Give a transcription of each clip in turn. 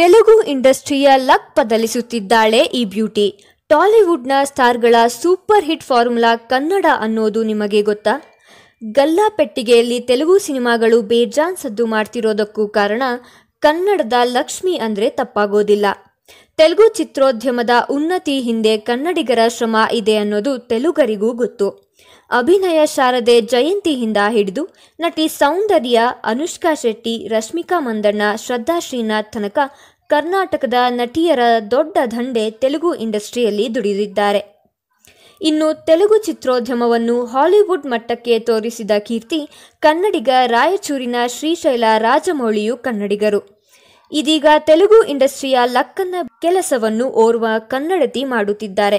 Telugu ಇಂಡಸ್ಟ್ರಿಯ luck ಬದಲಿಸುತ್ತಿದ್ದಾಳೆ ಈ beauty ಟಾಲಿವುಡ್ನ ಸ್ಟಾರ್ಗಳ ಸೂಪರ್ ಹಿಟ್ ಫಾರ್ಮುಲಾ ಕನ್ನಡ ಅನ್ನೋದು ನಿಮಗೆ ಗೊತ್ತಾ ಗಲ್ಲಾಪೆಟ್ಟಿಗೆಯಲ್ಲಿ ತೆಲುಗು ಸಿನಿಮಾಗಳು ಬೇಜಾನ್ ಸದ್ದು ಮಾಡ್ತಿರೋದಕ್ಕೂ ಕಾರಣ ಕನ್ನಡದ ಲಕ್ಷ್ಮಿ ಅಂದರೆ ತಪ್ಪಾಗೋದಿಲ್ಲ ತೆಲುಗು ಚಿತ್ರೋದ್ಯಮದ ಉನ್ನತಿ ಹಿಂದೆ ಕನ್ನಡಿಗರ ಶ್ರಮ ಇದೆ ಅನ್ನೋದು ತೆಲುಗರಿಗೂ ಗೊತ್ತು ಅಭಿನಯ ಶಾರದೆ ಜಯಂತಿಯಿಂದ ಹಿಡಿದು ನಟಿ ಸೌಂದರ್ಯ ಅನುಷ್ಕಾ ಶೆಟ್ಟಿ ರಶ್ಮಿಕಾ ಮಂದಣ್ಣ ಶ್ರದ್ಧಾ ಶ್ರೀನಾಥ್ ತನಕ ಕರ್ನಾಟಕದ ನಟಿಯರ ದೊಡ್ಡ ದಂಡೆ ತೆಲುಗು ಇಂಡಸ್ಟ್ರಿಯಲ್ಲಿ ದುಡಿದಿದ್ದಾರೆ ಇನ್ನು ತೆಲುಗು ಚಿತ್ರೋದ್ಯಮವನ್ನು ಹಾಲಿವುಡ್ ಮಟ್ಟಕ್ಕೆ ತೋರಿಸಿದ ಕೀರ್ತಿ ಕನ್ನಡಿಗ ರಾಯಚೂರಿನ ಶ್ರೀಶೈಲ ರಾಜಮೌಳಿಯು ಕನ್ನಡಿಗರು ಇದೀಗ ತೆಲುಗು ಇಂಡಸ್ಟ್ರಿಯ ಲಕ್ಕನ್ನ ಕೆಲಸವನ್ನು ಓರ್ವ ಕನ್ನಡತಿ ಮಾಡುತ್ತಿದ್ದಾರೆ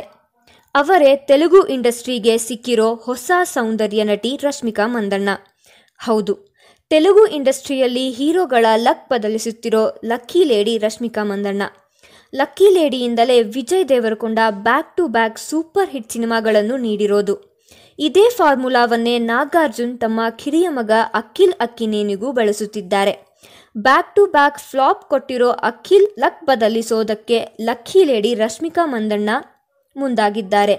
ಅವರೇ ತೆಲುಗು ಇಂಡಸ್ಟ್ರಿಗೆ ಸಿಕ್ಕಿರೋ ಹೊಸ ಸೌಂದರ್ಯ ನಟಿ ರಶ್ಮಿಕಾ ಮಂದಣ್ಣ ಹೌದು ತೆಲುಗು ಇಂಡಸ್ಟ್ರಿಯಲ್ಲಿ ಹೀರೋಗಳ ಲಕ್ ಬದಲಿಸುತ್ತಿರೋ lucky lady Rashmika Mandanna lucky ಲೇಡಿಯಿಂದಲೇ Vijay Devarakonda back to back super hit ಸಿನಿಮಾಗಳನ್ನು ನೀಡಿರೋದು ಇದೇ ಫಾರ್ಮುಲಾವನ್ನೇ ನಾಗಾರ್ಜುನ್ ತಮ್ಮ ಕಿರಿಯ ಮಗ ಅಖಿಲ್ ಅಕ್ಕಿನೇನಿಗೂ ಬಳಸುತ್ತಿದ್ದಾರೆ ಬ್ಯಾಕ್ ಟು ಬ್ಯಾಕ್ ಫ್ಲಾಪ್ ಕೊಟ್ಟಿರೋ ಅಖಿಲ್ ಲಕ್ ಬದಲಿಸೋದಕ್ಕೆ ಲಕ್ಕಿ ಲೇಡಿ ರಶ್ಮಿಕಾ ಮಂದಣ್ಣ ಮುಂದಾಗಿದ್ದಾರೆ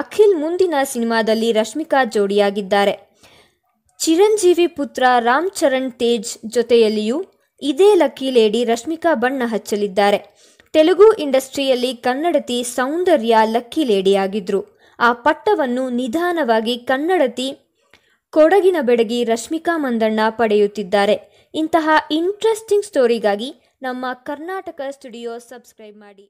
ಅಖಿಲ್ ಮುಂದಿನ ಸಿನಿಮಾದಲ್ಲಿ ರಶ್ಮಿಕಾ ಜೋಡಿಯಾಗಿದ್ದಾರೆ ಚಿರಂಜೀವಿ ಪುತ್ರ ರಾಮ್ ಚರಣ್ ತೇಜ್ ಜೊತೆಯಲ್ಲಿಯೂ ಇದೇ ಲಕ್ಕಿ ಲೇಡಿ ರಶ್ಮಿಕಾ ಬಣ್ಣ ಹಚ್ಚಲಿದ್ದಾರೆ ತೆಲುಗು ಇಂಡಸ್ಟ್ರಿಯಲ್ಲಿ ಕನ್ನಡತಿ ಸೌಂದರ್ಯ ಲಕ್ಕಿ ಲೇಡಿಯಾಗಿದ್ರು ಆ ಪಟ್ಟವನ್ನು ನಿಧಾನವಾಗಿ ಕನ್ನಡತಿ ಕೊಡಗಿನ ಬೆಡಗಿ ರಶ್ಮಿಕಾ ಮಂದಣ್ಣ ಪಡೆಯುತ್ತಿದ್ದಾರೆ ಇಂತಹ ಇಂಟ್ರೆಸ್ಟಿಂಗ್ ಸ್ಟೋರಿಗಾಗಿ ನಮ್ಮ ಕರ್ನಾಟಕ ಸ್ಟುಡಿಯೋ ಸಬ್ಸ್ಕ್ರೈಬ್ ಮಾಡಿ